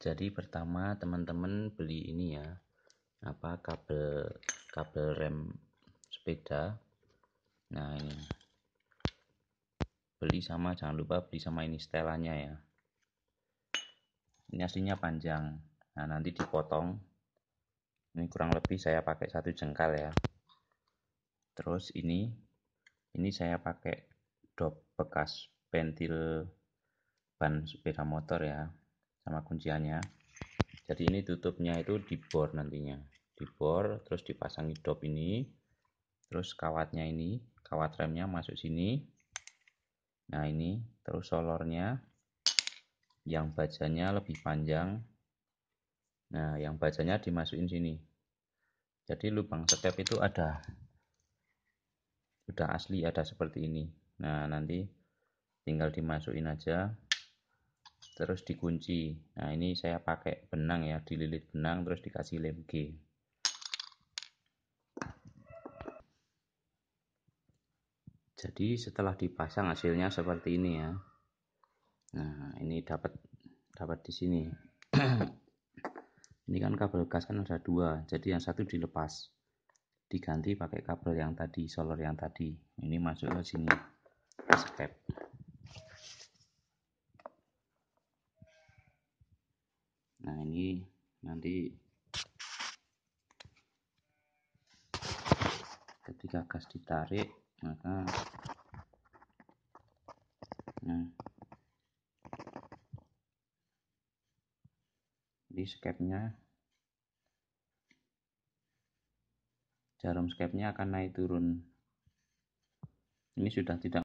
jadi pertama teman-teman beli ini ya apa kabel kabel rem sepeda nah ini beli sama jangan lupa beli sama ini setelannya ya ini aslinya panjang nah nanti dipotong ini kurang lebih saya pakai satu jengkal ya terus ini ini saya pakai dop bekas pentil ban sepeda motor ya sama kunciannya jadi ini tutupnya itu dibor nantinya dibor terus dipasangi dop ini terus kawatnya ini kawat remnya masuk sini nah ini terus solornya yang bajanya lebih panjang nah yang bajanya dimasukin sini jadi lubang setiap itu ada udah asli ada seperti ini nah nanti tinggal dimasukin aja terus dikunci nah ini saya pakai benang ya dililit benang terus dikasih lem G jadi setelah dipasang hasilnya seperti ini ya nah ini dapat dapat di sini ini kan kabel gas kan ada dua jadi yang satu dilepas diganti pakai kabel yang tadi solar yang tadi ini masuk ke sini step nah ini nanti ketika gas ditarik maka nah di skepnya jarum skepnya akan naik turun ini sudah tidak